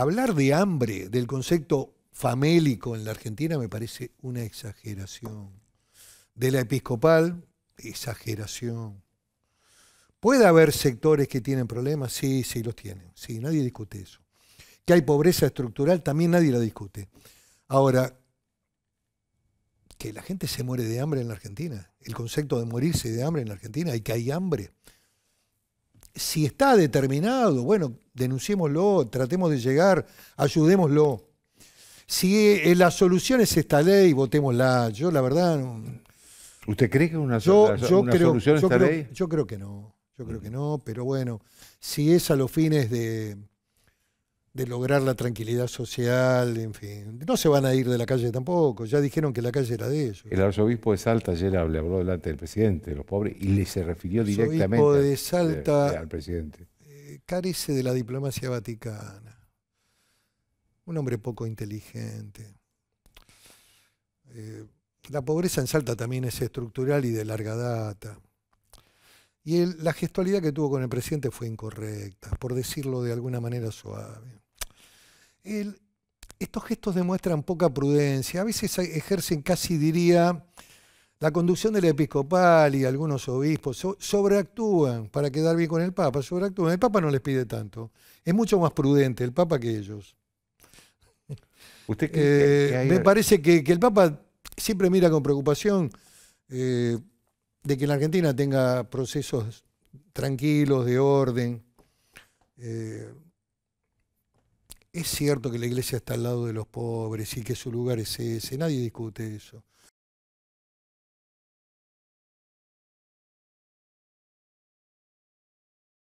hablar de hambre, del concepto famélico en la Argentina, me parece una exageración. De la episcopal, exageración. ¿Puede haber sectores que tienen problemas? Sí, sí, los tienen. Sí, nadie discute eso. Que hay pobreza estructural, también nadie la discute. Ahora, que la gente se muere de hambre en la Argentina, el concepto de morirse de hambre en la Argentina y que hay hambre, si está determinado, bueno, denunciémoslo, tratemos de llegar, ayudémoslo. Si eh, la solución es esta ley, votémosla. Yo, la verdad. ¿Usted cree que es una, solución esta ley? Yo creo que no. Yo creo que no, pero bueno, si es a los fines de, de lograr la tranquilidad social, en fin. No se van a ir de la calle tampoco, ya dijeron que la calle era de ellos. El arzobispo de Salta ayer le habló delante del presidente de los pobres y le se refirió directamente el arzobispo de Salta al, presidente. Eh, carece de la diplomacia vaticana. Un hombre poco inteligente. Eh, la pobreza en Salta también es estructural y de larga data. Y la gestualidad que tuvo con el presidente fue incorrecta, por decirlo de alguna manera suave. estos gestos demuestran poca prudencia, a veces ejercen casi, diría, la conducción del episcopal y algunos obispos sobreactúan para quedar bien con el Papa, sobreactúan. El Papa no les pide tanto, es mucho más prudente el Papa que ellos. ¿Usted eh, Me parece que, el Papa siempre mira con preocupación eh, de que la Argentina tenga procesos tranquilos, de orden. Eh, es cierto que la iglesia está al lado de los pobres y que su lugar es ese, nadie discute eso.